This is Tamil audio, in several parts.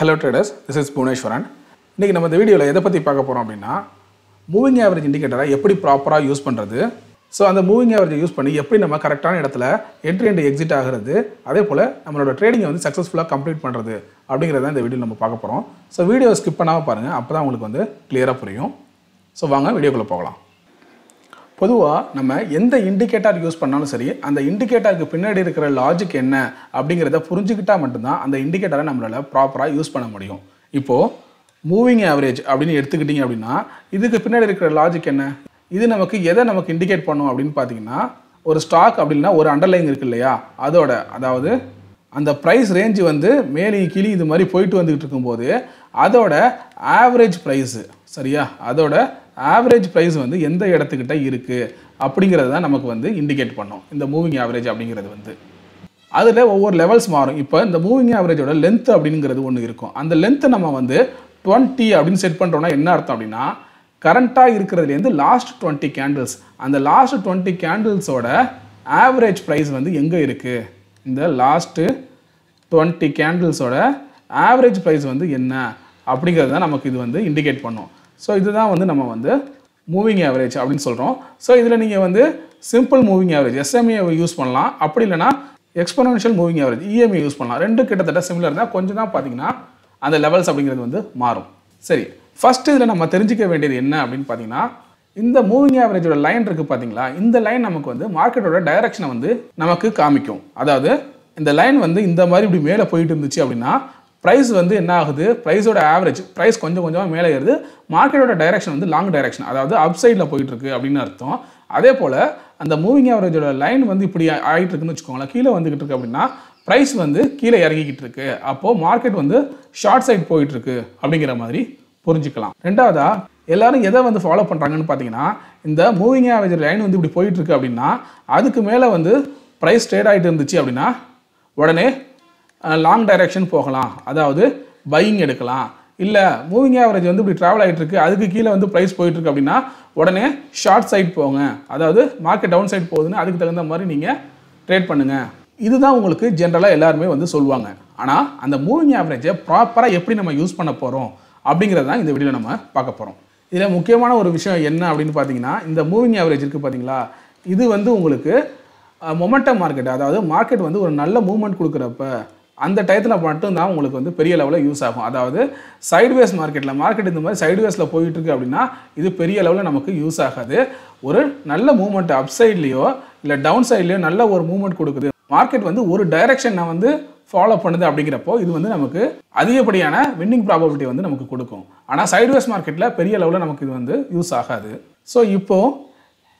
hello traders this is Bhuvaneswaran இன்றைக்கி நம்ம இந்த வீடியோவில் எதை பற்றி பார்க்க போகிறோம் அப்படின்னா மூவிங் ஆவரேஜ் இண்டிகேட்டரை எப்படி ப்ராப்பராக யூஸ் பண்ணுறது ஸோ அந்த மூவிங் ஆவரேஜ் யூஸ் பண்ணி எப்படி நம்ம கரெக்டான இடத்துல என்ட்ரி அண்ட் எக்ஸிட் ஆகிறது அதே போல் நம்மளோட ட்ரேடிங்கை வந்து சக்ஸஸ்ஃபுல்லாக கம்ப்ளீட் பண்ணுறது அப்படிங்கிறத இந்த வீடியோ நம்ம பார்க்க போகிறோம் ஸோ வீடியோ ஸ்கிப் பண்ணாமல் பாருங்கள் அப்போ தான் உங்களுக்கு வந்து கிளியராக புரியும் ஸோ வாங்க வீடியோக்குள்ளே போகலாம் பொதுவாக நம்ம எந்த இண்டிகேட்டர் யூஸ் பண்ணாலும் சரி அந்த இண்டிகேட்டருக்கு பின்னாடி இருக்கிற லாஜிக் என்ன அப்படிங்கிறத புரிஞ்சுக்கிட்டால் மட்டும்தான் அந்த இண்டிகேட்டரை நம்மளால் ப்ராப்பராக யூஸ் பண்ண முடியும் இப்போது மூவிங் ஆவரேஜ் அப்படின்னு எடுத்துக்கிட்டிங்க அப்படின்னா இதுக்கு பின்னாடி இருக்கிற லாஜிக் என்ன இது நமக்கு எதை நமக்கு இண்டிகேட் பண்ணும் அப்படின்னு பார்த்தீங்கன்னா ஒரு ஸ்டாக் அப்படின்னா ஒரு அண்டர்லைங் இருக்கு இல்லையா அதோட அதாவது அந்த ப்ரைஸ் ரேஞ்சு வந்து மேலே கிளி இது மாதிரி போயிட்டு வந்துக்கிட்டு இருக்கும்போது அதோட ஆவரேஜ் ப்ரைஸு சரியா அதோட ஆவரேஜ் ப்ரைஸ் வந்து எந்த இடத்துக்கிட்ட இருக்குது அப்படிங்கிறது தான் நமக்கு வந்து இண்டிகேட் பண்ணும் இந்த மூவிங் ஆவரேஜ் அப்படிங்கிறது வந்து அதில் ஒவ்வொரு லெவல்ஸ் மாறும் இப்போ இந்த மூவிங் ஆவரேஜோட லென்த் அப்படிங்கிறது ஒன்று இருக்கும் அந்த லென்த்து நம்ம வந்து டுவெண்ட்டி அப்படின்னு செட் பண்ணுறோன்னா என்ன அர்த்தம் அப்படின்னா கரண்ட்டாக இருக்கிறதுலேருந்து லாஸ்ட் டுவெண்ட்டி கேண்டில்ஸ் அந்த லாஸ்ட் டுவெண்ட்டி கேண்டில்ஸோட ஆவரேஜ் ப்ரைஸ் வந்து எங்கே இருக்குது இந்த லாஸ்ட்டு டுவெண்ட்டி கேண்டில்ஸோட ஆவரேஜ் ப்ரைஸ் வந்து என்ன அப்படிங்கிறது தான் நமக்கு இது வந்து இண்டிகேட் பண்ணும் ஸோ இதுதான் வந்து நம்ம வந்து மூவிங் ஆவரேஜ் அப்படின்னு சொல்கிறோம் ஸோ இதில் நீங்கள் வந்து simple moving average SMA use பண்ணலாம் அப்படி இல்லைனா exponential moving average EMA use பண்ணலாம் ரெண்டு கிட்டத்தட்ட சிமிலர் தான் கொஞ்சம் தான் பார்த்தீங்கன்னா அந்த லெவல்ஸ் அப்படிங்கிறது வந்து மாறும் சரி ஃபஸ்ட்டு இதில் நம்ம தெரிஞ்சிக்க வேண்டியது என்ன அப்படின்னு பார்த்தீங்கன்னா இந்த மூவிங் ஆவரேஜோட லைன் இருக்குது பார்த்தீங்களா இந்த லைன் நமக்கு வந்து மார்க்கெட்டோட டைரக்ஷனை வந்து நமக்கு காமிக்கும் அதாவது இந்த லைன் வந்து இந்த மாதிரி இப்படி மேலே போயிட்டு இருந்துச்சு அப்படின்னா ப்ரைஸ் வந்து என்ன ஆகுது ப்ரைஸோட ஆவரேஜ் ப்ரைஸ் கொஞ்சம் கொஞ்சமாக மேலே ஏறுது மார்க்கெட்டோட டைரக்ஷன் வந்து லாங் டைரக்ஷன் அதாவது அப் சைடில் போயிட்டு அப்படின்னு அர்த்தம் அதே போல் அந்த மூவிங் ஆவரேஜோட லைன் வந்து இப்படி ஆகிட்டு இருக்குன்னு வச்சுக்கோங்களேன் கீழே வந்துக்கிட்டு இருக்கு அப்படின்னா ப்ரைஸ் வந்து கீழே இறங்கிக்கிட்டு இருக்கு அப்போது மார்க்கெட் வந்து ஷார்ட் சைட் போயிட்டுருக்கு அப்படிங்கிற மாதிரி புரிஞ்சுக்கலாம் ரெண்டாவதா எல்லாரும் எதை வந்து ஃபாலோ பண்ணுறாங்கன்னு பார்த்தீங்கன்னா இந்த மூவிங் ஆவரேஜ் லைன் வந்து இப்படி போயிட்டுருக்கு அப்படின்னா அதுக்கு மேலே வந்து ப்ரைஸ் ட்ரேட் ஆகிட்டு இருந்துச்சு அப்படின்னா உடனே லாங் டைரக்ஷன் போகலாம் அதாவது பையிங் எடுக்கலாம் இல்லை மூவிங் ஆவரேஜ் வந்து இப்படி ட்ராவல் ஆகிட்டு இருக்கு அதுக்கு கீழே வந்து ப்ரைஸ் போயிட்டுருக்கு அப்படின்னா உடனே ஷார்ட் சைட் போங்க அதாவது மார்க்கெட் டவுன் சைட் போகுதுன்னு அதுக்கு தகுந்த மாதிரி நீங்கள் ட்ரேட் பண்ணுங்கள் இதுதான் உங்களுக்கு ஜென்ரலாக எல்லாருமே வந்து சொல்லுவாங்க ஆனால் அந்த மூவிங் ஆவரேஜை ப்ராப்பராக எப்படி நம்ம யூஸ் பண்ண போகிறோம் தான் இந்த வீடியோ நம்ம பார்க்க போகிறோம் இதில் முக்கியமான ஒரு விஷயம் என்ன அப்படின்னு பார்த்தீங்கன்னா இந்த மூவிங் ஆவரேஜ் இருக்குது பார்த்தீங்களா இது வந்து உங்களுக்கு மொமெண்டம் மார்க்கெட் அதாவது மார்க்கெட் வந்து ஒரு நல்ல மூவ்மெண்ட் கொடுக்குறப்ப அந்த டயத்தில் மட்டும்தான் உங்களுக்கு வந்து பெரிய லெவலில் யூஸ் ஆகும் அதாவது சைடுவேஸ் மார்க்கெட்டில் மார்க்கெட் இந்த மாதிரி சைடுவேஸில் போயிட்டுருக்கு அப்படின்னா இது பெரிய லெவலில் நமக்கு யூஸ் ஆகாது ஒரு நல்ல மூமெண்ட் அப் சைட்லேயோ இல்லை டவுன் சைட்லேயோ நல்ல ஒரு மூமெண்ட் கொடுக்குது மார்க்கெட் வந்து ஒரு டைரக்ஷன் நான் வந்து ஃபாலோ பண்ணுது அப்படிங்கிறப்போ இது வந்து நமக்கு அதிகப்படியான வின்னிங் ப்ராபபிலிட்டி வந்து நமக்கு கொடுக்கும் ஆனால் சைட்வேஸ் மார்க்கெட்டில் பெரிய லெவலில் நமக்கு இது வந்து யூஸ் ஆகாது ஸோ இப்போது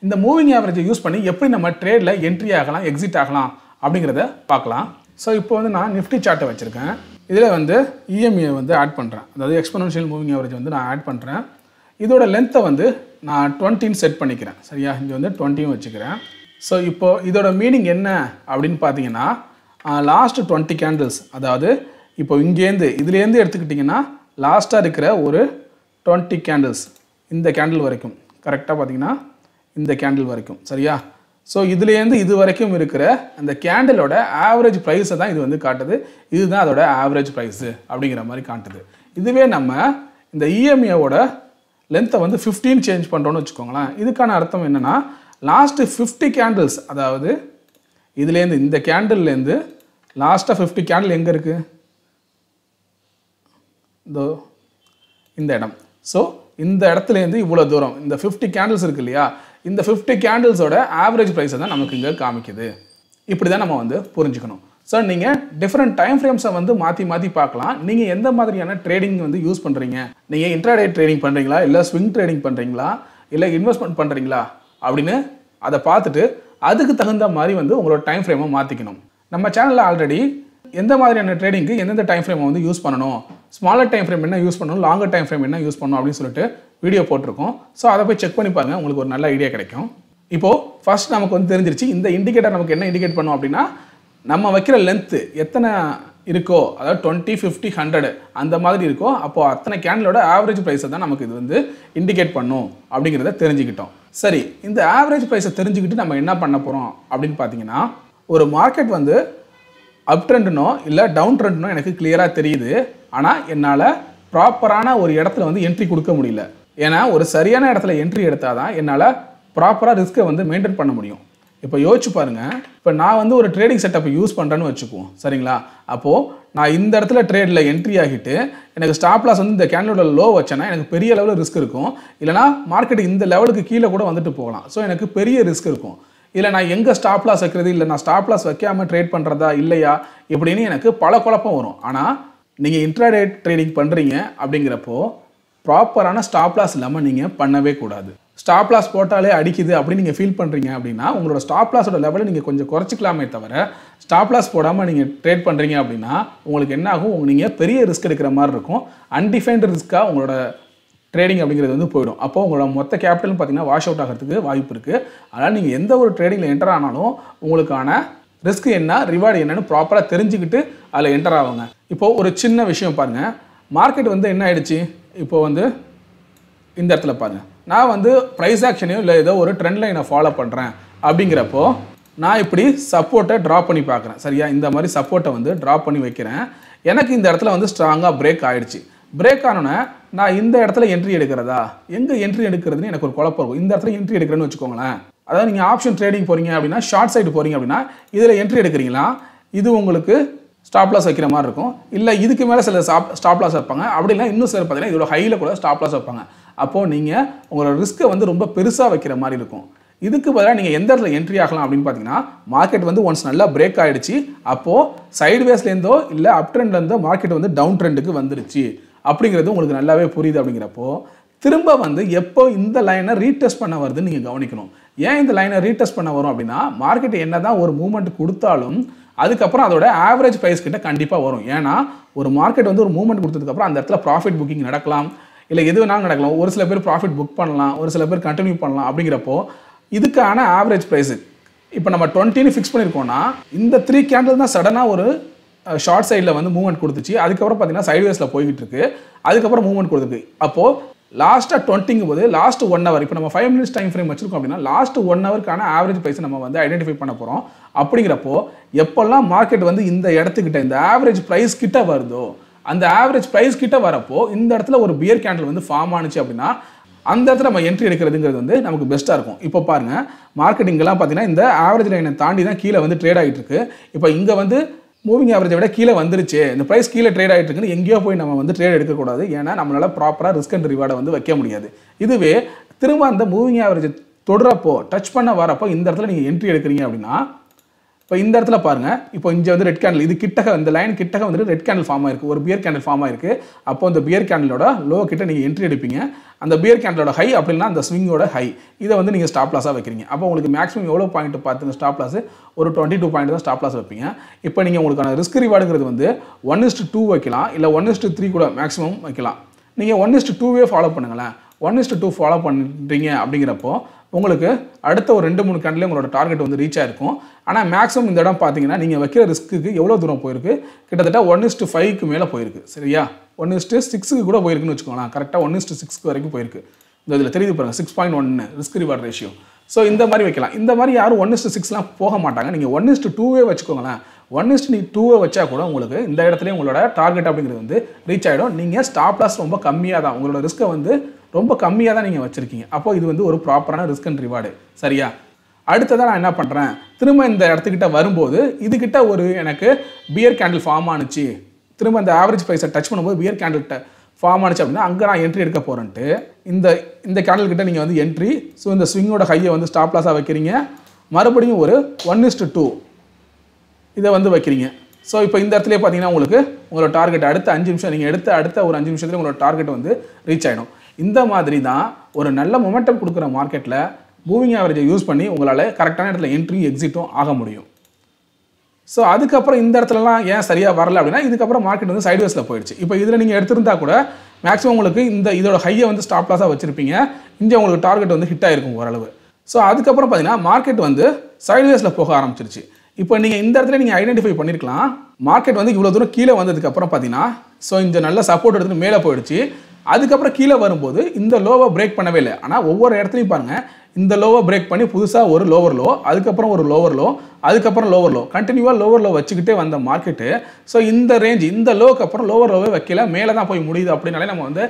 இந்த மூவிங் ஆவரேஜை யூஸ் பண்ணி எப்படி நம்ம ட்ரேடில் என்ட்ரி ஆகலாம் எக்ஸிட் ஆகலாம் அப்படிங்கிறத பார்க்கலாம் ஸோ இப்போ வந்து நான் நிஃப்டி சார்ட்டை வச்சுருக்கேன் இதில் வந்து இஎம்ஐயை e வந்து ஆட் பண்ணுறேன் அதாவது எக்ஸ்பனன்ஷியல் மூவிங் ஆவரேஜ் வந்து நான் ஆட் பண்ணுறேன் இதோட லென்த்தை வந்து நான் டுவெண்ட்டின்னு செட் பண்ணிக்கிறேன் சரியா இங்கே வந்து டுவெண்ட்டியும் வச்சுக்கிறேன் ஸோ இப்போது இதோட மீனிங் என்ன அப்படின்னு பார்த்தீங்கன்னா லாஸ்ட் டுவெண்ட்டி கேண்டில்ஸ் அதாவது இப்போ இங்கேருந்து இதுலேருந்து எடுத்துக்கிட்டிங்கன்னா லாஸ்ட்டாக இருக்கிற ஒரு டுவெண்ட்டி கேண்டில்ஸ் இந்த கேண்டில் வரைக்கும் கரெக்டாக பார்த்தீங்கன்னா இந்த கேண்டில் வரைக்கும் சரியா ஸோ இதுலேருந்து இது வரைக்கும் இருக்கிற அந்த கேண்டலோட ஆவரேஜ் ப்ரைஸை தான் இது வந்து காட்டுது இதுதான் அதோட ஆவரேஜ் ப்ரைஸு அப்படிங்கிற மாதிரி காட்டுது இதுவே நம்ம இந்த இஎம்ஏவோட e லென்த்தை வந்து ஃபிஃப்டீன் சேஞ்ச் பண்ணுறோன்னு வச்சுக்கோங்களேன் இதுக்கான அர்த்தம் என்னென்னா லாஸ்ட்டு ஃபிஃப்டி கேண்டில்ஸ் அதாவது இதுலேருந்து இந்த கேண்டில்லேருந்து லாஸ்ட்டாக ஃபிஃப்டி கேண்டில் எங்கே இருக்குது இதோ இந்த இடம் ஸோ இந்த இடத்துலேருந்து இவ்வளோ தூரம் இந்த ஃபிஃப்டி கேண்டில்ஸ் இருக்கு இல்லையா இந்த ஃபிஃப்டி கேண்டில்ஸோட ஆவரேஜ் ப்ரைஸை தான் நமக்கு இங்கே காமிக்குது இப்படி தான் நம்ம வந்து புரிஞ்சுக்கணும் ஸோ நீங்கள் டிஃப்ரெண்ட் டைம் ஃப்ரேம்ஸை வந்து மாற்றி மாற்றி பார்க்கலாம் நீங்கள் எந்த மாதிரியான ட்ரேடிங் வந்து யூஸ் பண்ணுறீங்க நீங்கள் இன்ட்ராடே ட்ரேடிங் பண்ணுறீங்களா இல்லை ஸ்விங் ட்ரேடிங் பண்ணுறீங்களா இல்லை இன்வெஸ்ட்மெண்ட் பண்ணுறீங்களா அப்படின்னு அதை பார்த்துட்டு அதுக்கு தகுந்த மாதிரி வந்து உங்களோட டைம் ஃப்ரேமை மாற்றிக்கணும் நம்ம சேனலில் ஆல்ரெடி எந்த மாதிரியான ட்ரேடிங்க்கு எந்தெந்த டைம் ஃப்ரேமை வந்து யூஸ் பண்ணணும் ஸ்மாலர் டைம் ஃப்ரேம் என்ன யூஸ் பண்ணணும் லாங்கர் டைம் ஃப்ரேம் என்ன யூஸ் பண்ணணும் அப்படின்னு சொல்லிட்டு வீடியோ போட்டிருக்கோம் ஸோ அதை போய் செக் பண்ணி பாருங்கள் உங்களுக்கு ஒரு நல்ல ஐடியா கிடைக்கும் இப்போது ஃபஸ்ட் நமக்கு வந்து தெரிஞ்சிருச்சு இந்த இண்டிகேட்டர் நமக்கு என்ன இண்டிகேட் பண்ணும் அப்படின்னா நம்ம வைக்கிற லென்த்து எத்தனை இருக்கோ அதாவது டுவெண்ட்டி ஃபிஃப்டி ஹண்ட்ரடு அந்த மாதிரி இருக்கோ அப்போது அத்தனை கேண்டலோட ஆவரேஜ் ப்ரைஸை தான் நமக்கு இது வந்து இண்டிகேட் பண்ணும் அப்படிங்கிறத தெரிஞ்சுக்கிட்டோம் சரி இந்த ஆவரேஜ் ப்ரைஸை தெரிஞ்சுக்கிட்டு நம்ம என்ன பண்ண போகிறோம் அப்படின்னு பார்த்தீங்கன்னா ஒரு மார்க்கெட் வந்து அப் ட்ரெண்டுனோ இல்லை டவுன் ட்ரெண்டுனோ எனக்கு கிளியராக தெரியுது ஆனால் என்னால் ப்ராப்பரான ஒரு இடத்துல வந்து என்ட்ரி கொடுக்க முடியல ஏன்னா ஒரு சரியான இடத்துல என்ட்ரி எடுத்தால் தான் என்னால் ப்ராப்பராக ரிஸ்க்கை வந்து மெயின்டைன் பண்ண முடியும் இப்போ யோசிச்சு பாருங்கள் இப்போ நான் வந்து ஒரு ட்ரேடிங் செட்டப்பை யூஸ் பண்ணுறேன்னு வச்சுக்குவோம் சரிங்களா அப்போது நான் இந்த இடத்துல ட்ரேடில் என்ட்ரி ஆகிட்டு எனக்கு ஸ்டாப் லாஸ் வந்து இந்த கேண்டலோட லோ வச்சேன்னா எனக்கு பெரிய லெவலில் ரிஸ்க் இருக்கும் இல்லைனா மார்க்கெட் இந்த லெவலுக்கு கீழே கூட வந்துட்டு போகலாம் ஸோ எனக்கு பெரிய ரிஸ்க் இருக்கும் இல்லை நான் எங்கே ஸ்டாப் லாஸ் வைக்கிறது இல்லை நான் ஸ்டாப் லாஸ் வைக்காமல் ட்ரேட் பண்ணுறதா இல்லையா இப்படின்னு எனக்கு பல குழப்பம் வரும் ஆனால் நீங்கள் இன்ட்ராடே ட்ரேடிங் பண்ணுறீங்க அப்படிங்கிறப்போ ப்ராப்பரான ஸ்டாப் லாஸ் இல்லாமல் நீங்கள் பண்ணவே கூடாது ஸ்டாப் லாஸ் போட்டாலே அடிக்குது அப்படின்னு நீங்கள் ஃபீல் பண்ணுறீங்க அப்படின்னா உங்களோட ஸ்டாப் லாஸோட லெவலை நீங்கள் கொஞ்சம் குறைச்சிக்கலாமே தவிர ஸ்டாப் லாஸ் போடாமல் நீங்கள் ட்ரேட் பண்ணுறீங்க அப்படின்னா உங்களுக்கு என்ன ஆகும் நீங்கள் பெரிய ரிஸ்க் எடுக்கிற மாதிரி இருக்கும் அன்டிஃபைன்டு ரிஸ்க்காக உங்களோட ட்ரேடிங் அப்படிங்கிறது வந்து போயிடும் அப்போது உங்களோட மொத்த கேபிட்டல் பார்த்தீங்கன்னா வாஷ் அவுட் ஆகிறதுக்கு வாய்ப்பு இருக்குது அதனால் நீங்கள் எந்த ஒரு ட்ரேடிங்கில் என்டர் ஆனாலும் உங்களுக்கான ரிஸ்க் என்ன ரிவார்டு என்னன்னு ப்ராப்பராக தெரிஞ்சுக்கிட்டு அதில் என்டர் ஆவாங்க இப்போது ஒரு சின்ன விஷயம் பாருங்கள் மார்க்கெட் வந்து என்ன ஆயிடுச்சு இப்போ வந்து இந்த இடத்துல பாருங்கள் நான் வந்து ப்ரைஸ் ஆக்ஷனையும் இல்லை ஏதோ ஒரு ட்ரெண்ட் லைனை ஃபாலோ பண்ணுறேன் அப்படிங்கிறப்போ நான் இப்படி சப்போர்ட்டை ட்ரா பண்ணி பார்க்குறேன் சரியா இந்த மாதிரி சப்போர்ட்டை வந்து ட்ரா பண்ணி வைக்கிறேன் எனக்கு இந்த இடத்துல வந்து ஸ்ட்ராங்காக பிரேக் ஆகிடுச்சு பிரேக் ஆனோன்னே நான் இந்த இடத்துல என்ட்ரி எடுக்கிறதா எங்கே என்ட்ரி எடுக்கிறதுன்னு எனக்கு ஒரு குழப்பம் இருக்கும் இந்த இடத்துல என்ட்ரி எடுக்கிறேன்னு வச்சுக்கோங்களேன் அதாவது நீங்கள் ஆப்ஷன் ட்ரேடிங் போகிறீங்க அப்படின்னா ஷார்ட் சைடு போகிறீங்க அப்படின்னா இதில் என்ட்ரி எடுக்கிறீங்களா இது உங்களுக்கு ஸ்டாப்லாஸ் வைக்கிற மாதிரி இருக்கும் இல்லை இதுக்கு மேலே சில ஸ்டாப் ஸ்டாப்லாஸ் வைப்பாங்க அப்படின்னா இன்னும் சில பார்த்தீங்கன்னா இதோட ஹையில் கூட ஸ்டாப்லாஸ் வைப்பாங்க அப்போது நீங்கள் உங்களோட ரிஸ்க்கை வந்து ரொம்ப பெருசாக வைக்கிற மாதிரி இருக்கும் இதுக்கு பதிலாக நீங்கள் எந்த இடத்துல என்ட்ரி ஆகலாம் அப்படின்னு பார்த்தீங்கன்னா மார்க்கெட் வந்து ஒன்ஸ் நல்லா பிரேக் ஆகிடுச்சு அப்போது சைடுவேஸ்லேருந்தோ இல்லை அப் ட்ரெண்ட்லேருந்தோ மார்க்கெட் வந்து டவுன் ட்ரெண்டுக்கு வந்துருச்சு அப்படிங்கிறது உங்களுக்கு நல்லாவே புரியுது அப்படிங்கிறப்போ திரும்ப வந்து எப்போ இந்த லைனை ரீடெஸ்ட் பண்ண வருதுன்னு நீங்கள் கவனிக்கணும் ஏன் இந்த லைனை ரீடெஸ்ட் பண்ண வரும் அப்படின்னா மார்க்கெட் என்ன தான் ஒரு மூமெண்ட் கொடுத்தாலும் அதுக்கப்புறம் அதோட ஆவரேஜ் ப்ரைஸ் கிட்ட கண்டிப்பாக வரும் ஏன்னா ஒரு மார்க்கெட் வந்து ஒரு மூவ்மெண்ட் கொடுத்ததுக்கப்புறம் அந்த இடத்துல ப்ராஃபிட் புக்கிங் நடக்கலாம் இல்லை எது வேணாலும் நடக்கலாம் ஒரு சில பேர் ப்ராஃபிட் புக் பண்ணலாம் ஒரு சில பேர் கண்டினியூ பண்ணலாம் அப்படிங்கிறப்போ இதுக்கான ஆவரேஜ் ப்ரைஸு இப்போ நம்ம டுவெண்ட்டின்னு ஃபிக்ஸ் பண்ணியிருக்கோம்னா இந்த த்ரீ கேண்டில் தான் சடனாக ஒரு ஷார்ட் சைடில் வந்து மூவ்மெண்ட் கொடுத்துச்சு அதுக்கப்புறம் பார்த்தீங்கன்னா சைட்வேஸில் போய்கிட்டு இருக்கு அதுக்கப்புறம் மூவ்மெண்ட் கொடுத்துருக்கு அப்போது லாஸ்ட்டாக டுவெண்ட்டிங்கும் போது லாஸ்ட் ஒன் ஹவர் இப்போ நம்ம ஃபைவ் மினிட்ஸ் டைம் ஃப்ரேம் வச்சிருக்கோம் அப்படின்னா லாஸ்ட் ஒன் ஹவருக்கான ஆவரேஜ் ப்ரைஸ் நம்ம வந்து ஐடென்டிஃபை பண்ண போகிறோம் அப்படிங்கிறப்போ எப்போல்லாம் மார்க்கெட் வந்து இந்த இடத்துக்கிட்ட இந்த ஆவரேஜ் ப்ரைஸ் கிட்ட வருதோ அந்த ஆவரேஜ் ப்ரைஸ் கிட்ட வரப்போ இந்த இடத்துல ஒரு பியர் கேண்டில் வந்து ஃபார்ம் ஆனிச்சு அப்படின்னா அந்த இடத்துல நம்ம என்ட்ரி எடுக்கிறதுங்கிறது வந்து நமக்கு பெஸ்ட்டாக இருக்கும் இப்போ பாருங்கள் மார்க்கெட்டிங்கெல்லாம் பார்த்தீங்கன்னா இந்த ஆவரேஜ் லைனை தாண்டி தான் கீழே வந்து ட்ரேட் ஆகிட்டு இருக்கு இப்போ இங்கே வந்து மூவிங் ஆவரேஜை விட கீழே வந்துருச்சு இந்த ப்ரைஸ் கீழே ட்ரேட் ஆகிட்டு இருக்குன்னு எங்கேயோ போய் நம்ம வந்து ட்ரேட் எடுக்கக்கூடாது ஏன்னா நம்மளால் ப்ராப்பராக ரிஸ்க் அண்ட் ரிவார்டை வந்து வைக்க முடியாது இதுவே திரும்ப அந்த மூவிங் ஆவரேஜ் தொடுறப்போ டச் பண்ண வரப்போ இந்த இடத்துல நீங்கள் என்ட்ரி எடுக்கிறீங்க அப்படின்னா இப்போ இந்த இடத்துல பாருங்கள் இப்போ இங்கே வந்து ரெட் கேண்டில் இது கிட்டக இந்த லைன் கிட்டக வந்துட்டு ரெட் கேண்டில் ஃபார்ம் ஆயிருக்கு ஒரு பியர் கேண்டில் ஃபார்ம் ஆயிருக்கு அப்போ அந்த பியர் கேண்டிலோட லோ கிட்ட நீங்கள் என்ட்ரி எடுப்பீங்க அந்த பியர் கேண்டிலோட ஹை அப்படின்னா அந்த ஸ்விங்கோட ஹை இதை வந்து நீங்கள் ஸ்டாப் லாஸாக வைக்கிறீங்க அப்போ உங்களுக்கு மேக்ஸிமம் எவ்வளோ பாயிண்ட் பார்த்துங்க ஸ்டாப் லாஸ் ஒரு டுவெண்ட்டி டூ பாயிண்ட் தான் ஸ்டாப் லாஸ் வைப்பீங்க இப்போ நீங்கள் உங்களுக்கான ரிஸ்க் ரிவார்டுங்கிறது வந்து ஒன் இஸ்ட் டூ வைக்கலாம் இல்லை ஒன் இஸ்ட் த்ரீ கூட மேக்ஸிமம் வைக்கலாம் நீங்கள் ஒன் இஸ்ட் டூவே ஃபாலோ பண்ணுங்களேன் ஒன் இஸ்ட் டூ ஃபாலோ பண்ணுறீங்க அப்படிங்கிறப்போ உங்களுக்கு அடுத்த ஒரு ரெண்டு மூணு கண்டில் உங்களோட டார்கெட் வந்து ரீச் ஆயிருக்கும் ஆனால் மேக்ஸிமம் இந்த இடம் பார்த்தீங்கன்னா நீங்கள் வைக்கிற ரிஸ்க்கு எவ்வளோ தூரம் போயிருக்கு கிட்டத்தட்ட ஒன் இஸ்ட்டு ஃபைவ்க்கு மேலே போயிருக்கு சரியா ஒன் இஸ்ட்டு சிக்ஸுக்கு கூட போயிருக்குன்னு வச்சுக்கோங்களேன் கரெக்டாக ஒன் இஸ்ட்டு சிக்ஸ்க்கு வரைக்கும் போயிருக்கு இந்த இதில் தெரிவித்து பாருங்கள் சிக்ஸ் பாயிண்ட் ஒன்று ரிஸ்க் ரிவார்ட் ரேஷியோ ஸோ இந்த மாதிரி வைக்கலாம் இந்த மாதிரி யாரும் ஒன் இஸ்ட்டு சிக்ஸ்லாம் போக மாட்டாங்க நீங்கள் ஒன் இஸ்ட்டு டூவே வச்சுக்கோங்களேன் ஒன் இஸ்ட் நீ டூவே வச்சா கூட உங்களுக்கு இந்த இடத்துல உங்களோட டார்கெட் அப்படிங்கிறது வந்து ரீச் ஆகிடும் நீங்கள் ஸ்டாப் லாஸ் ரொம்ப கம்மியாக தான் உங்களோட ரிஸ்க்கை வந்து ரொம்ப கம்மியாக தான் நீங்கள் வச்சுருக்கீங்க அப்போ இது வந்து ஒரு ப்ராப்பரான ரிஸ்க் அண்ட் ரிவார்டு சரியா அடுத்ததாக நான் என்ன பண்ணுறேன் திரும்ப இந்த இடத்துக்கிட்ட வரும்போது இதுக்கிட்ட ஒரு எனக்கு பியர் கேண்டில் ஃபார்ம் ஆணுச்சு திரும்ப அந்த ஆவரேஜ் ப்ரைஸை டச் பண்ணும்போது பியர் கேண்டில்கிட்ட ஃபார்ம் ஆணுச்சு அப்படின்னா அங்கே நான் என்ட்ரி எடுக்க போகிறேன்ட்டு இந்த இந்த கேண்டில் கிட்ட நீங்கள் வந்து என்ட்ரி ஸோ இந்த ஸ்விங்கோட ஹையை வந்து ஸ்டாப் லாஸாக வைக்கிறீங்க மறுபடியும் ஒரு ஒன் இஸ்டு டூ இதை வந்து வைக்கிறீங்க ஸோ இப்போ இந்த இடத்துல பார்த்தீங்கன்னா உங்களுக்கு உங்களோட டார்கெட் அடுத்த அஞ்சு நிமிஷம் நீங்கள் எடுத்த அடுத்த ஒரு அஞ்சு நிமிஷத்தில் உங்களோட டார்கெட் வந்து ரீச் ஆகிடும் இந்த மாதிரி தான் ஒரு நல்ல மொமெண்டம் கொடுக்குற மார்க்கெட்டில் மூவிங் ஆவரேஜை யூஸ் பண்ணி உங்களால் கரெக்டான இடத்துல என்ட்ரி எக்ஸிட்டும் ஆக முடியும் ஸோ அதுக்கப்புறம் இந்த இடத்துலலாம் ஏன் சரியாக வரல அப்படின்னா இதுக்கப்புறம் மார்க்கெட் வந்து சைட்வேஸில் போயிடுச்சு இப்போ இதில் நீங்கள் எடுத்திருந்தா கூட மேக்ஸிமம் உங்களுக்கு இந்த இதோட ஹையை வந்து ஸ்டாப் லாஸாக வச்சுருப்பீங்க இங்கே உங்களுக்கு டார்கெட் வந்து ஹிட் ஆகிருக்கும் ஓரளவு ஸோ அதுக்கப்புறம் பார்த்தீங்கன்னா மார்க்கெட் வந்து சைட்வேஸில் போக ஆரம்பிச்சிருச்சு இப்போ நீங்கள் இந்த இடத்துல நீங்கள் ஐடென்டிஃபை பண்ணியிருக்கலாம் மார்க்கெட் வந்து இவ்வளோ தூரம் கீழே வந்ததுக்கப்புறம் பார்த்தீங்கன்னா ஸோ இந்த நல்ல சப்போர்ட் எடுத்துகிட்டு மேலே போயிடுச்சு அதுக்கப்புறம் கீழே வரும்போது இந்த லோவை பிரேக் பண்ணவே இல்லை ஆனால் ஒவ்வொரு இடத்துலையும் பாருங்கள் இந்த லோவை பிரேக் பண்ணி புதுசாக ஒரு லோவர் லோ அதுக்கப்புறம் ஒரு லோவர் லோ அதுக்கப்புறம் லோவர் லோ கண்டினியூவாக லோவர் லோ வச்சுக்கிட்டே வந்த மார்க்கெட்டு ஸோ இந்த ரேஞ்ச் இந்த லோவுக்கு அப்புறம் லோவர் லோவே வைக்கல மேலே தான் போய் முடியுது அப்படின்னாலே நம்ம வந்து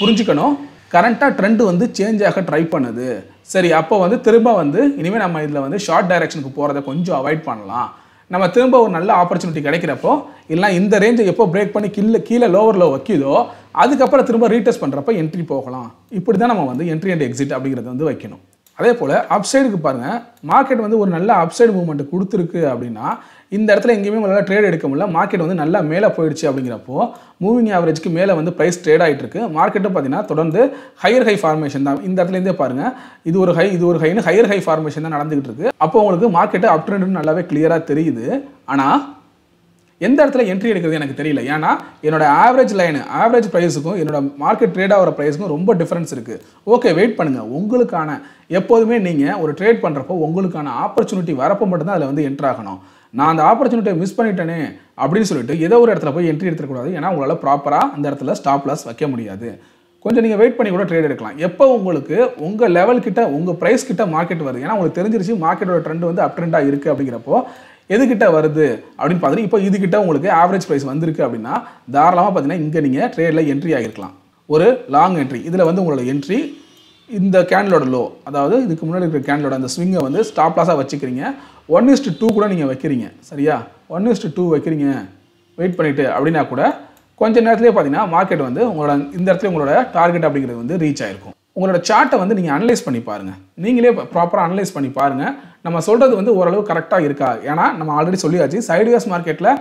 புரிஞ்சுக்கணும் கரண்ட்டாக ட்ரெண்டு வந்து சேஞ்ச் ஆக ட்ரை பண்ணுது சரி அப்போ வந்து திரும்ப வந்து இனிமேல் நம்ம இதில் வந்து ஷார்ட் டைரக்ஷனுக்கு போகிறத கொஞ்சம் அவாய்ட் பண்ணலாம் நம்ம திரும்ப ஒரு நல்ல ஆப்பர்ச்சுனிட்டி கிடைக்கிறப்போ இல்லை இந்த ரேஞ்சை எப்போ பிரேக் பண்ணி கீழே கீழே லோவரில் வைக்கிதோ அதுக்கப்புறம் திரும்ப ரீடெஸ்ட் பண்ணுறப்ப என்ட்ரி போகலாம் இப்படி தான் நம்ம வந்து என்ட்ரி அண்ட் எக்ஸிட் அப்படிங்கிறது வந்து வைக்கணும் அதே போல் அப்சைடுக்கு பாருங்கள் மார்க்கெட் வந்து ஒரு நல்ல அப்சைடு மூமெண்ட் கொடுத்துருக்கு அப்படின்னா இந்த இடத்துல எங்கேயுமே உங்களால் ட்ரேட் எடுக்க முடியல மார்க்கெட் வந்து நல்லா மேலே போயிடுச்சு அப்படிங்கிறப்போ மூவிங் ஆவரேஜ்க்கு மேலே வந்து ப்ரைஸ் ட்ரேட் ஆகிட்டு இருக்கு மார்க்கெட்டும் பார்த்தீங்கன்னா தொடர்ந்து ஹையர் ஹை ஃபார்மேஷன் தான் இந்த இடத்துலேருந்தே பாருங்கள் இது ஒரு ஹை இது ஒரு ஹைன்னு ஹையர் ஹை ஃபார்மேஷன் தான் நடந்துகிட்டு இருக்கு அப்போ உங்களுக்கு மார்க்கெட்டு அப் ட்ரெண்ட்னு நல்லாவே கிளியராக தெரியுது ஆனால் எந்த இடத்துல என்ட்ரி எடுக்கிறது எனக்கு தெரியல ஏன்னா என்னோட ஆவரேஜ் லைன் ஆவரேஜ் ப்ரைஸுக்கும் என்னோட மார்க்கெட் ட்ரேட் ஆகிற ப்ரைஸுக்கும் ரொம்ப டிஃப்ரென்ஸ் இருக்குது ஓகே வெயிட் பண்ணுங்கள் உங்களுக்கான எப்போதுமே நீங்கள் ஒரு ட்ரேட் பண்ணுறப்போ உங்களுக்கான ஆப்பர்ச்சுனிட்டி வரப்போ மட்டும்தான் அதில் வந்து என்ட்ராகணும் நான் அந்த ஆப்பர்ச்சுனிட்டியை மிஸ் பண்ணிட்டேனே அப்படின்னு சொல்லிட்டு ஏதோ ஒரு இடத்துல போய் என்ட்ரி எடுத்துக்கூடாது ஏன்னா உங்களால் ப்ராப்பராக அந்த இடத்துல ஸ்டாப் லாஸ் வைக்க முடியாது கொஞ்சம் நீங்கள் வெயிட் பண்ணி கூட ட்ரேட் எடுக்கலாம் எப்போ உங்களுக்கு உங்கள் லெவல் கிட்ட உங்கள் ப்ரைஸ் கிட்ட மார்க்கெட் வருது ஏன்னா உங்களுக்கு தெரிஞ்சிருச்சு மார்க்கெட்டோட ட்ரெண்ட் வந்து அப் ட்ரெண்டாக இருக்குது அப்படிங்கிறப்போ எதுக்கிட்ட வருது அப்படின்னு பார்த்தீங்கன்னா இப்போ இதுகிட்ட உங்களுக்கு ஆவரேஜ் ப்ரைஸ் வந்திருக்கு அப்படின்னா தாராளமாக பார்த்தீங்கன்னா இங்கே நீங்கள் ட்ரேடில் என்ட்ரி ஆகிருக்கலாம் ஒரு லாங் என்ட்ரி இதில் வந்து உங்களோட என்ட்ரி இந்த கேண்டலோட லோ அதாவது இதுக்கு முன்னாடி இருக்கிற கேண்டலோட அந்த ஸ்விங்கை வந்து ஸ்டாப் லாஸாக வச்சுக்கிறீங்க ஒன் இஸ்ட் டூ கூட நீங்கள் வைக்கிறீங்க சரியா ஒன் இஸ்ட் டூ வைக்கிறீங்க வெயிட் பண்ணிவிட்டு அப்படின்னா கூட கொஞ்சம் நேரத்துலேயே பார்த்தீங்கன்னா மார்க்கெட் வந்து உங்களோட இந்த இடத்துல உங்களோட டார்கெட் அப்படிங்கிறது வந்து ரீச் ஆகிருக்கும் உங்களோட சார்ட்டை வந்து நீங்கள் அனலைஸ் பண்ணி பாருங்கள் நீங்களே ப்ராப்பராக அனலைஸ் பண்ணி பாருங்கள் நம்ம சொல்கிறது வந்து ஓரளவு கரெக்டாக இருக்கா ஏன்னா நம்ம ஆல்ரெடி சொல்லியாச்சு சைடுவேஸ் மார்க்கெட்டில்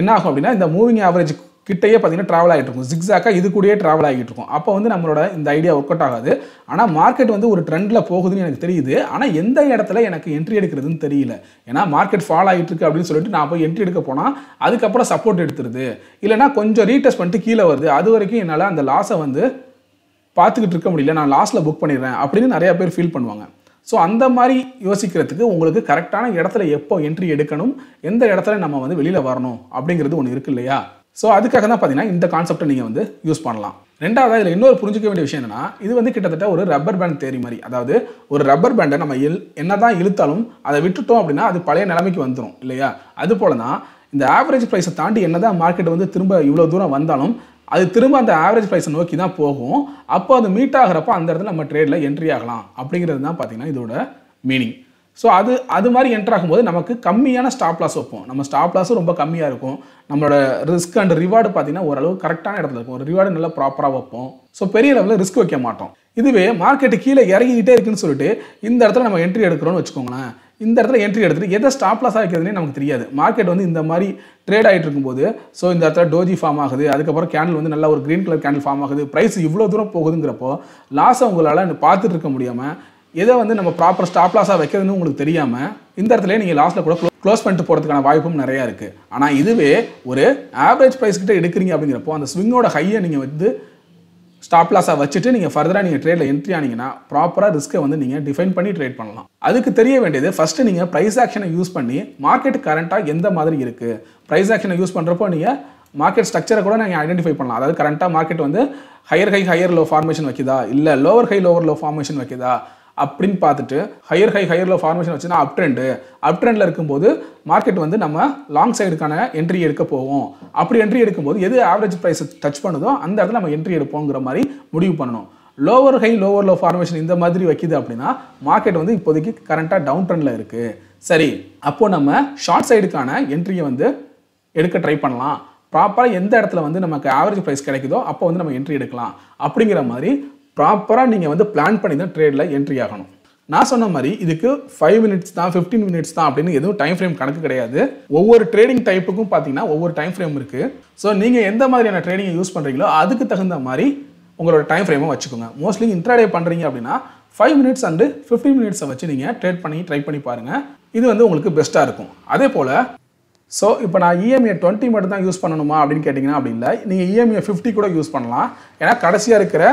என்ன ஆகும் அப்படின்னா இந்த மூவிங் ஆவரேஜ் கிட்டையே பார்த்தீங்கன்னா ட்ராவல் ஆகிட்டு இருக்கும் ஜிக்ஸாக்காக இது கூடயே ட்ராவல் ஆகிட்டு இருக்கும் அப்போ வந்து நம்மளோட இந்த ஐடியா ஒர்க் அவுட் ஆகாது ஆனால் மார்க்கெட் வந்து ஒரு ட்ரெண்டில் போகுதுன்னு எனக்கு தெரியுது ஆனால் எந்த இடத்துல எனக்கு என்ட்ரி எடுக்கிறதுன்னு தெரியல ஏன்னா மார்க்கெட் ஃபால் ஆகிட்டு இருக்கு அப்படின்னு சொல்லிட்டு நான் போய் என்ட்ரி எடுக்க போனால் அதுக்கப்புறம் சப்போர்ட் எடுத்துருது இல்லைனா கொஞ்சம் ரீடெஸ்ட் பண்ணிட்டு கீழே வருது அது வரைக்கும் என்னால் அந்த லாஸை வந்து பார்த்துக்கிட்டு இருக்க முடியல நான் லாஸில் புக் பண்ணிடுறேன் அப்படின்னு நிறையா பேர் ஃபீல் பண்ணுவாங்க ஸோ அந்த மாதிரி யோசிக்கிறதுக்கு உங்களுக்கு கரெக்டான இடத்துல எப்போ என்ட்ரி எடுக்கணும் எந்த இடத்துல நம்ம வந்து வெளியில் வரணும் அப்படிங்கிறது ஒன்று இருக்கு இல்லையா ஸோ அதுக்காக தான் பார்த்தீங்கன்னா இந்த கான்செப்டை நீங்கள் வந்து யூஸ் பண்ணலாம் ரெண்டாவது இதில் இன்னொரு புரிஞ்சிக்க வேண்டிய விஷயம் என்னன்னா இது வந்து கிட்டத்தட்ட ஒரு ரப்பர் பேண்ட் தேரி மாதிரி அதாவது ஒரு ரப்பர் பேண்டை நம்ம இல் என்ன தான் இழுத்தாலும் அதை விட்டுட்டோம் அப்படின்னா அது பழைய நிலைமைக்கு வந்துடும் இல்லையா அது போல தான் இந்த ஆவரேஜ் ப்ரைஸை தாண்டி என்ன தான் மார்க்கெட் வந்து திரும்ப இவ்வளோ தூரம் வந்தாலும் அது திரும்ப அந்த ஆவரேஜ் ப்ரைஸை நோக்கி தான் போகும் அப்போ அது மீட் ஆகிறப்போ அந்த இடத்துல நம்ம ட்ரேடில் என்ட்ரி ஆகலாம் அப்படிங்கிறது தான் பார்த்திங்கன்னா இதோட மீனிங் ஸோ அது அது மாதிரி என்டர் ஆகும்போது நமக்கு கம்மியான ஸ்டாப் லாஸ் வைப்போம் நம்ம ஸ்டாப் லாஸும் ரொம்ப கம்மியாக இருக்கும் நம்மளோட ரிஸ்க் அண்ட் ரிவார்டு பார்த்தீங்கன்னா ஓரளவு கரெக்டான இடத்துல இருக்கும் ஒரு ரிவார்டு நல்லா ப்ராப்பராக வைப்போம் ஸோ பெரிய லெவலில் ரிஸ்க் வைக்க மாட்டோம் இதுவே மார்க்கெட்டு கீழே இறங்கிக்கிட்டே இருக்குன்னு சொல்லிட்டு இந்த இடத்துல நம்ம என்ட்ரி எடுக்கிறோம்னு வச்சுக்கோங்களேன் இந்த இடத்துல என்ட்ரி எடுத்துகிட்டு எதை ஸ்டாப் லாஸ் ஆகிக்கிறதுனே நமக்கு தெரியாது மார்க்கெட் வந்து இந்த மாதிரி ட்ரேட் ஆகிட்டு இருக்கும்போது ஸோ இந்த இடத்துல டோஜி ஃபார்ம் ஆகுது அதுக்கப்புறம் கேண்டில் வந்து நல்லா ஒரு க்ரீன் கலர் கேண்டில் ஃபார்ம் ஆகுது ப்ரைஸ் இவ்வளோ தூரம் போகுதுங்கிறப்போ லாஸை உங்களால் பார்த்துட்டு இருக்க முடியாமல் எதை வந்து நம்ம ப்ராப்பர் ஸ்டாப் லாஸாக வைக்கிறதுன்னு உங்களுக்கு தெரியாமல் இந்த இடத்துல நீங்கள் லாஸ்ட்டில் கூட க்ளோஸ் பண்ணிட்டு போகிறதுக்கான வாய்ப்பும் நிறையா இருக்குது ஆனால் இதுவே ஒரு ஆவரேஜ் ப்ரைஸ் கிட்டே எடுக்கிறீங்க அப்படிங்கிறப்போ அந்த ஸ்விங்கோட ஹையை நீங்கள் வந்து ஸ்டாப் லாஸாக வச்சுட்டு நீங்கள் ஃபர்தராக நீங்கள் ட்ரேடில் என்ட்ரி ஆனீங்கன்னா ப்ராப்பராக ரிஸ்க்கை வந்து நீங்கள் டிஃபைன் பண்ணி ட்ரேட் பண்ணலாம் அதுக்கு தெரிய வேண்டியது ஃபஸ்ட்டு நீங்கள் ப்ரைஸ் ஆக்ஷனை யூஸ் பண்ணி மார்க்கெட் கரண்ட்டாக எந்த மாதிரி இருக்குது ப்ரைஸ் ஆக்ஷனை யூஸ் பண்ணுறப்போ நீங்கள் மார்க்கெட் ஸ்ட்ரக்சரை கூட நீங்கள் ஐடென்டிஃபை பண்ணலாம் அதாவது கரண்ட்டாக மார்க்கெட் வந்து higher high higher low formation வைக்குதா இல்லை lower high lower low formation வைக்குதா அப்படின்னு பார்த்துட்டு ஹையர் ஹை ஹையரில் ஃபார்மேஷன் வச்சுன்னா அப் ட்ரெண்டு அப் ட்ரெண்டில் இருக்கும்போது மார்க்கெட் வந்து நம்ம லாங் சைடுக்கான என்ட்ரி எடுக்க போவோம் அப்படி என்ட்ரி எடுக்கும்போது எது ஆவரேஜ் ப்ரைஸ் டச் பண்ணுதோ அந்த இடத்துல நம்ம என்ட்ரி எடுப்போங்கிற மாதிரி முடிவு பண்ணணும் lower high lower low formation இந்த மாதிரி வைக்கிது அப்படின்னா மார்க்கெட் வந்து இப்போதைக்கு கரண்ட்டாக டவுன் ட்ரெண்டில் இருக்குது சரி அப்போது நம்ம ஷார்ட் சைடுக்கான என்ட்ரியை வந்து எடுக்க ட்ரை பண்ணலாம் ப்ராப்பராக எந்த இடத்துல வந்து நமக்கு ஆவரேஜ் ப்ரைஸ் கிடைக்குதோ அப்போ வந்து நம்ம என்ட்ரி எடுக்கலாம் அப்படிங்கிற மாதிரி ப்ராப்பராக நீங்கள் வந்து பிளான் பண்ணி தான் ட்ரேடில் என்ட்ரி ஆகணும் நான் சொன்ன மாதிரி இதுக்கு ஃபைவ் மினிட்ஸ் தான் ஃபிஃப்டீன் மினிட்ஸ் தான் அப்படின்னு எதுவும் டைம் ஃப்ரேம் கணக்கு கிடையாது ஒவ்வொரு ட்ரேடிங் டைப்புக்கும் பார்த்தீங்கன்னா ஒவ்வொரு டைம் ஃப்ரேம் இருக்குது ஸோ நீங்கள் எந்த மாதிரியான ட்ரேடிங்கை யூஸ் பண்ணுறீங்களோ அதுக்கு தகுந்த மாதிரி உங்களோட டைம் ஃப்ரேமும் வச்சுக்கோங்க மோஸ்ட்லி இன்ட்ராடே பண்ணுறீங்க அப்படின்னா ஃபைவ் மினிட்ஸ் அண்டு ஃபிஃப்டீன் மினிட்ஸை வச்சு நீங்கள் ட்ரேட் பண்ணி ட்ரை பண்ணி பாருங்கள் இது வந்து உங்களுக்கு பெஸ்ட்டாக இருக்கும் அதே போல் ஸோ இப்போ நான் இஎம்ஐ e டுவெண்ட்டி மட்டும் தான் யூஸ் பண்ணணுமா அப்படின்னு கேட்டிங்கன்னா அப்படி இல்லை நீங்கள் இஎம்ஐ e ஃபிஃப்டி கூட யூஸ் பண்ணலாம் ஏன்னா கடைசியாக இருக்கிற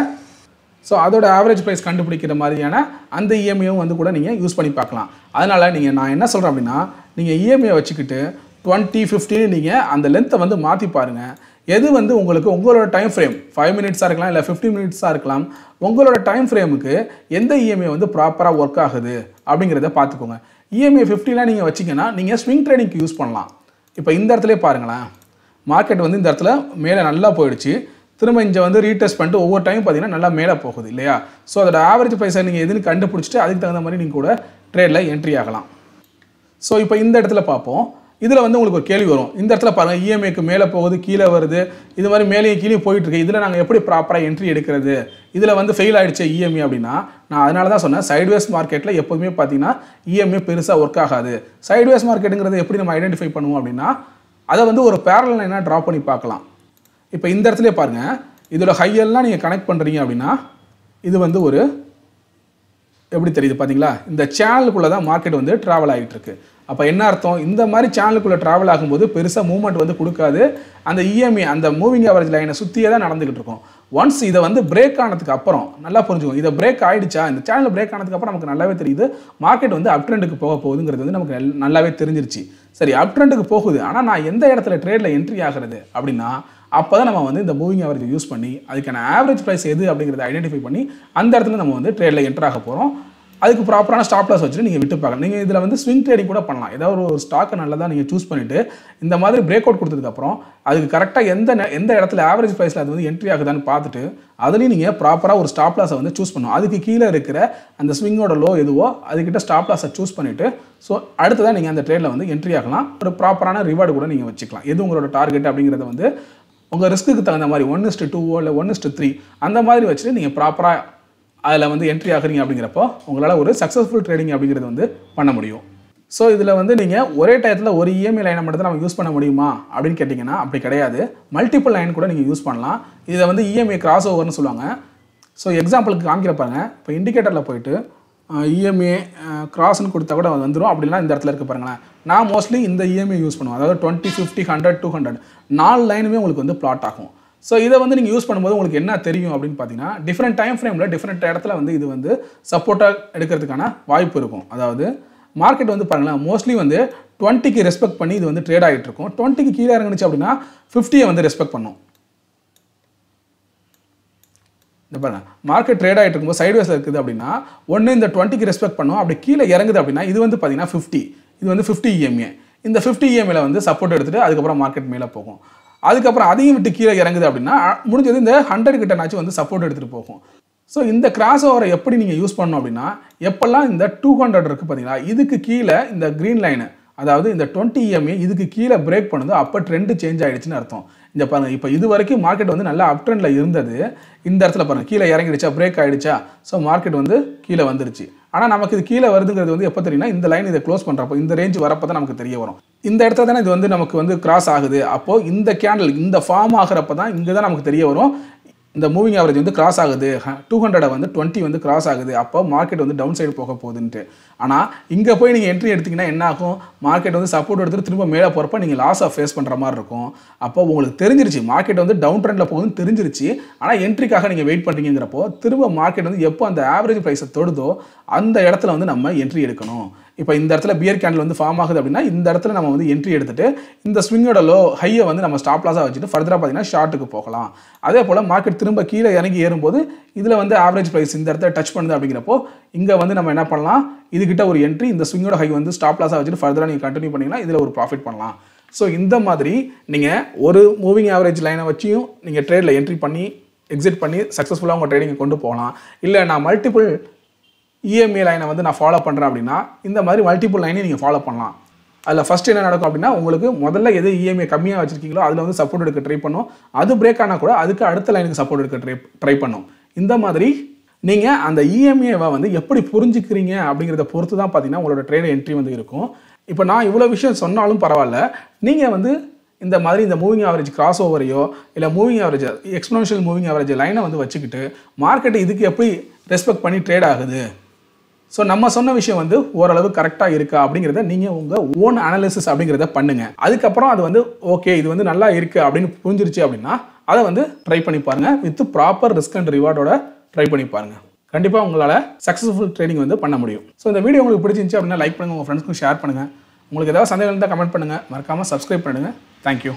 ஸோ அதோட ஆவரேஜ் ப்ரைஸ் கண்டுபிடிக்கிற மாதிரியான அந்த இஎம்ஐயும் e வந்து கூட நீங்கள் யூஸ் பண்ணி பார்க்கலாம் அதனால் நீங்கள் நான் என்ன சொல்கிறேன் அப்படின்னா நீங்கள் இஎம்ஐ e வச்சுக்கிட்டு டுவெண்ட்டி ஃபிஃப்டின்னு நீங்கள் அந்த லென்த்தை வந்து மாற்றி பாருங்கள் எது வந்து உங்களுக்கு உங்களோட டைம் ஃப்ரேம் ஃபைவ் மினிட்ஸாக இருக்கலாம் இல்லை ஃபிஃப்டி மினிட்ஸாக இருக்கலாம் உங்களோட டைம் ஃப்ரேமுக்கு எந்த இஎம்ஐ e வந்து ப்ராப்பராக ஒர்க் ஆகுது அப்படிங்கிறத பார்த்துக்கோங்க இஎம்ஐ ஃபிஃப்டிலாம் நீங்கள் வச்சிங்கன்னா நீங்கள் ஸ்விங் ட்ரேடிங்க்கு யூஸ் பண்ணலாம் இப்போ இந்த இடத்துல பாருங்களேன் மார்க்கெட் வந்து இந்த இடத்துல மேலே நல்லா போயிடுச்சு திரும்ப இங்கே வந்து ரீடெஸ்ட் பண்ணிட்டு ஒவ்வொரு டைம் பார்த்தீங்கன்னா நல்லா மேலே போகுது இல்லையா ஸோ அதோட ஆவரேஜ் பைசா நீங்கள் எதுன்னு கண்டுபிடிச்சிட்டு அதுக்கு தகுந்த மாதிரி நீங்கள் கூட ட்ரேடில் என்ட்ரி ஆகலாம் ஸோ இப்போ இந்த இடத்துல பார்ப்போம் இதில் வந்து உங்களுக்கு ஒரு கேள்வி வரும் இந்த இடத்துல பாருங்கள் இஎம்ஐக்கு e மேலே போகுது கீழே வருது இது மாதிரி மேலேயும் கீழே போயிட்டுருக்கு இதில் நாங்கள் எப்படி ப்ராப்பராக என்ட்ரி எடுக்கிறது இதில் வந்து ஃபெயில் ஆகிடுச்சு இஎம்ஐ e அப்படின்னா நான் அதனால தான் சொன்னேன் சைட்வேஸ் மார்க்கெட்டில் எப்போதுமே பார்த்தீங்கன்னா இஎம்ஐ e பெருசாக ஒர்க் ஆகாது சைட்வேஸ் மார்க்கெட்டுங்கிறத எப்படி நம்ம ஐடென்டிஃபை பண்ணுவோம் அப்படின்னா அதை வந்து ஒரு பேரலில் என்ன ட்ரா பண்ணி பார்க்கலாம் இப்போ இந்த இடத்துல பாருங்கள் இதோட ஹையெல்லாம் நீங்கள் கனெக்ட் பண்ணுறீங்க அப்படின்னா இது வந்து ஒரு எப்படி தெரியுது பார்த்தீங்களா இந்த சேனலுக்குள்ளே தான் மார்க்கெட் வந்து ட்ராவல் ஆகிட்டு இருக்கு அப்போ என்ன அர்த்தம் இந்த மாதிரி சேனலுக்குள்ளே ட்ராவல் ஆகும்போது பெருசாக மூவ்மெண்ட் வந்து கொடுக்காது அந்த இஎம்ஐ e அந்த மூவிங் ஆவரேஜ் லைனை சுற்றியே தான் நடந்துகிட்டு இருக்கும் ஒன்ஸ் இதை வந்து பிரேக் ஆனதுக்கு அப்புறம் நல்லா புரிஞ்சுக்கும் இதை பிரேக் ஆகிடுச்சா இந்த சேனல் பிரேக் ஆனதுக்கு அப்புறம் நமக்கு நல்லாவே தெரியுது மார்க்கெட் வந்து அப் ட்ரெண்டுக்கு போக போகுதுங்கிறது வந்து நமக்கு நல்லாவே தெரிஞ்சிருச்சு சரி அப் ட்ரெண்டுக்கு போகுது ஆனால் நான் எந்த இடத்துல ட்ரேடில் என்ட்ரி ஆகிறது அப்படின்னா அப்போ தான் நம்ம வந்து இந்த மூவிங் ஆவரேஜ் யூஸ் பண்ணி அதுக்கான ஆவரேஜ் ப்ரைஸ் எது அப்படிங்கிறத ஐடென்டிஃபை பண்ணி அந்த இடத்துல நம்ம வந்து ட்ரேடில் என்டர் ஆக போகிறோம் அதுக்கு ப்ராப்பரான ஸ்டாப் லாஸ் வச்சுட்டு நீங்கள் விட்டு பார்க்கலாம் நீங்கள் இதில் வந்து ஸ்விங் ட்ரேடிங் கூட பண்ணலாம் ஏதாவது ஒரு ஸ்டாக்கு நல்லதாக நீங்கள் சூஸ் பண்ணிவிட்டு இந்த மாதிரி பிரேக் அவுட் கொடுத்ததுக்கப்புறம் அதுக்கு கரெக்டாக எந்த எந்த இடத்துல ஆவரேஜ் ப்ரைஸில் அது வந்து என்ட்ரி ஆகுதான்னு பார்த்துட்டு அதுலேயும் நீங்கள் ப்ராப்பராக ஒரு ஸ்டாப் லாஸை வந்து சூஸ் பண்ணும் அதுக்கு கீழே இருக்கிற அந்த ஸ்விங்கோட லோ எதுவோ அதுக்கிட்ட ஸ்டாப் லாஸை சூஸ் பண்ணிவிட்டு ஸோ அடுத்ததாக நீங்கள் அந்த ட்ரேடில் வந்து என்ட்ரி ஆகலாம் ஒரு ப்ராப்பரான ரிவார்டு கூட நீங்கள் வச்சுக்கலாம் எது உங்களோட டார்கெட் அப்படிங்கிறத வந்து உங்கள் ரிஸ்க்கு தகுந்த மாதிரி ஒன் இஸ்ட்டு டூவோ இல்லை ஒன் இஸ்ட்டு த்ரீ அந்த மாதிரி வச்சுட்டு நீங்கள் ப்ராப்பராக அதில் வந்து என்ட்ரி ஆகுறீங்க அப்படிங்கிறப்போ உங்களால் ஒரு சக்ஸஸ்ஃபுல் ட்ரேடிங் அப்படிங்கிறது வந்து பண்ண முடியும் ஸோ இதில் வந்து நீங்கள் ஒரே டயத்தில் ஒரு இஎம்ஐ லைனை மட்டும் நம்ம யூஸ் பண்ண முடியுமா அப்படின்னு கேட்டிங்கன்னா அப்படி கிடையாது மல்டிபிள் லைன் கூட நீங்கள் யூஸ் பண்ணலாம் இதை வந்து இஎம்ஐ கிராஸ் ஓவர்னு சொல்லுவாங்க ஸோ எக்ஸாம்பிளுக்கு காமிக்கிற பாருங்கள் இப்போ இண்டிகேட்டரில் போயிட்டு இஎம்ஏ e கிராஸ்ன்னு கொடுத்தா கூட அது வந்துடும் அப்படிலாம் இந்த இடத்துல இருக்க பாருங்களேன் நான் மோஸ்ட்லி இந்த இஎம்ஏ e யூஸ் பண்ணுவேன் அதாவது twenty fifty hundred two hundred நாலு லைனுமே உங்களுக்கு வந்து பிளாட் ஆகும் ஸோ இதை வந்து நீங்கள் யூஸ் பண்ணும்போது உங்களுக்கு என்ன தெரியும் அப்படின்னு பார்த்தீங்கன்னா டிஃப்ரெண்ட் டைம் ஃப்ரேமில் டிஃப்ரெண்ட் இடத்துல வந்து இது வந்து சப்போர்ட்டாக எடுக்கிறதுக்கான வாய்ப்பு இருக்கும் அதாவது மார்க்கெட் வந்து பாருங்களேன் மோஸ்ட்லி வந்து டுவெண்ட்டிக்கு ரெஸ்பெக்ட் பண்ணி இது வந்து ட்ரேட் ஆகிட்டு இருக்கும் டுவெண்ட்டிக்கு கீழே இறங்குனுச்சு அப்படின்னா ஃபிஃப்டியை வந்து ரெஸ்பெக்ட் பண்ணும் மார்க்கெட் ட்ரேட் ஆகிட்டு இருக்கும்போது சைட்வேஸில் இருக்குது அப்படின்னா ஒன்று இந்த டுவெண்ட்டிக்கு ரெஸ்பெக்ட் பண்ணும் அப்படி கீழே இறங்குது அப்படின்னா இது வந்து பார்த்தீங்கன்னா ஃபிஃப்டி இது வந்து ஃபிஃப்டி இஎம்ஏ e இந்த ஃபிஃப்டி இஎம்ஏல e வந்து சப்போர்ட் எடுத்துகிட்டு அதுக்கப்புறம் மார்க்கெட் மேலே போகும் அதுக்கப்புறம் அதையும் விட்டு கீழே இறங்குது அப்படின்னா முடிஞ்சது இந்த ஹண்ட்ரட் கிட்டனாச்சும் வந்து சப்போர்ட் எடுத்துகிட்டு போகும் ஸோ இந்த கிராஸ் ஓவரை எப்படி நீங்கள் யூஸ் பண்ணணும் அப்படின்னா எப்பெல்லாம் இந்த டூ ஹண்ட்ரட் இருக்குது பார்த்தீங்களா இதுக்கு கீழே இந்த க்ரீன் லைனு அதாவது இந்த டுவெண்ட்டி இஎம்ஏ e இதுக்கு கீழே பிரேக் பண்ணுது அப்போ ட்ரெண்டு சேஞ்ச் ஆகிடுச்சின்னு அர்த்தம் இந்த பாருங்கள் இப்போ இது வரைக்கும் மார்க்கெட் வந்து நல்லா அப் ட்ரெண்டில் இருந்தது இந்த இடத்துல பாருங்கள் கீழே இறங்கிடுச்சா பிரேக் ஆகிடுச்சா ஸோ மார்க்கெட் வந்து கீழே வந்துருச்சு ஆனால் நமக்கு இது கீழே வருதுங்கிறது வந்து எப்போ தெரியும்னா இந்த லைன் இதை க்ளோஸ் பண்ணுறப்போ இந்த ரேஞ்ச் வரப்போ தான் நமக்கு தெரிய வரும் இந்த இடத்துல தானே இது வந்து நமக்கு வந்து கிராஸ் ஆகுது அப்போது இந்த கேண்டில் இந்த ஃபார்ம் ஆகிறப்ப தான் இங்கே தான் நமக்கு தெரிய வரும் இந்த மூவிங் ஆவரேஜ் வந்து கிராஸ் ஆகுது டூ ஹண்ட்ரடை வந்து டுவெண்ட்டி வந்து கிராஸ் ஆகுது அப்போ மார்க்கெட் வந்து டவுன் சைடு போக போகுதுன்ட்டு ஆனால் இங்கே போய் நீங்கள் என்ட்ரி எடுத்திங்கன்னா என்ன ஆகும் மார்க்கெட் வந்து சப்போர்ட் எடுத்துட்டு திரும்ப மேலே போகிறப்ப நீங்கள் லாஸாக ஃபேஸ் பண்ணுற மாதிரி இருக்கும் அப்போ உங்களுக்கு தெரிஞ்சிருச்சு மார்க்கெட் வந்து டவுன் ட்ரெண்டில் போகுதுன்னு தெரிஞ்சிருச்சு ஆனால் என்ட்ரிக்காக நீங்கள் வெயிட் பண்ணுறீங்கிறப்போ திரும்ப மார்க்கெட் வந்து எப்போ அந்த ஆவரேஜ் ப்ரைஸை தொடுதோ அந்த இடத்துல வந்து நம்ம என்ட்ரி எடுக்கணும் இப்போ இந்த இடத்துல பியர் கேண்டில் வந்து ஃபார்ம் ஆகுது அப்படின்னா இந்த இடத்துல நம்ம வந்து என்ட்ரி எடுத்துட்டு இந்த ஸ்விங்கோட லோ ஹையை வந்து நம்ம ஸ்டாப் லாஸாக வச்சுட்டு ஃபர்தராக பார்த்தீங்கன்னா ஷார்ட்டுக்கு போகலாம் அதே போல் மார்க்கெட் திரும்ப கீழே இறங்கி ஏறும்போது இதில் வந்து ஆவரேஜ் ப்ரைஸ் இந்த இடத்துல டச் பண்ணுது அப்படிங்கிறப்போ இங்கே வந்து நம்ம என்ன பண்ணலாம் இதுக்கிட்ட ஒரு என்ட்ரி இந்த ஸ்விங்கோட ஹை வந்து ஸ்டாப் லாஸாக வச்சுட்டு ஃபர்தராக நீங்கள் கண்டினியூ பண்ணிங்கன்னா இதில் ஒரு ப்ராஃபிட் பண்ணலாம் ஸோ இந்த மாதிரி நீங்கள் ஒரு மூவிங் ஆவரேஜ் லைனை வச்சியும் நீங்கள் ட்ரேடில் என்ட்ரி பண்ணி எக்ஸிட் பண்ணி சக்ஸஸ்ஃபுல்லாக உங்கள் ட்ரேடிங்கை கொண்டு போகலாம் இல்லை நான் மல்டிபிள் இஎம்ஐ e லைனை வந்து நான் ஃபாலோ பண்ணுறேன் அப்படின்னா இந்த மாதிரி மல்டிபிள் லைனை நீங்கள் ஃபாலோ பண்ணலாம் அதில் ஃபஸ்ட் என்ன நடக்கும் அப்படின்னா உங்களுக்கு முதல்ல எது இஎம்ஐ e கம்மியாக வச்சிருக்கீங்களோ அதில் வந்து சப்போர்ட் எடுக்க ட்ரை பண்ணும் அது பிரேக் ஆனால் கூட அதுக்கு அடுத்த லைனுக்கு சப்போர்ட் எடுக்க ட்ரை ட்ரை பண்ணும் இந்த மாதிரி நீங்கள் அந்த இஎம்ஏவை e வந்து எப்படி புரிஞ்சுக்கிறீங்க அப்படிங்கிறத பொறுத்து தான் பார்த்தீங்கன்னா உங்களோட ட்ரேட் என்ட்ரி வந்து இருக்கும் இப்போ நான் இவ்வளோ விஷயம் சொன்னாலும் பரவாயில்ல நீங்கள் வந்து இந்த மாதிரி இந்த மூவிங் ஆவரேஜ் கிராஸ் ஓவரையோ இல்லை moving average exponential moving average லைனை வந்து வச்சுக்கிட்டு மார்க்கெட்டு இதுக்கு எப்படி ரெஸ்பெக்ட் பண்ணி ட்ரேட் ஆகுது ஸோ நம்ம சொன்ன விஷயம் வந்து ஓரளவு கரெக்டாக இருக்கா அப்படிங்கிறத நீங்கள் உங்கள் ஓன் அனாலிசிஸ் அப்படிங்கிறத பண்ணுங்கள் அதுக்கப்புறம் அது வந்து ஓகே இது வந்து நல்லா இருக்குது அப்படின்னு புரிஞ்சிருச்சு அப்படின்னா அதை வந்து ட்ரை பண்ணி பாருங்கள் வித் ப்ராப்பர் ரிஸ்க் அண்ட் ரிவார்டோட ட்ரை பண்ணி பாருங்கள் கண்டிப்பாக உங்களால் சக்ஸஸ்ஃபுல் ட்ரேடிங் வந்து பண்ண முடியும் ஸோ இந்த வீடியோ உங்களுக்கு பிடிச்சிருந்துச்சு அப்படின்னா லைக் பண்ணுங்கள் உங்கள் ஃப்ரெண்ட்ஸ்க்கும் ஷேர் பண்ணுங்கள் உங்களுக்கு ஏதாவது சந்தேகம் இருந்தால் கமெண்ட் பண்ணுங்கள் மறக்காமல் சப்ஸ்கிரைப் பண்ணுங்கள் தேங்க்யூ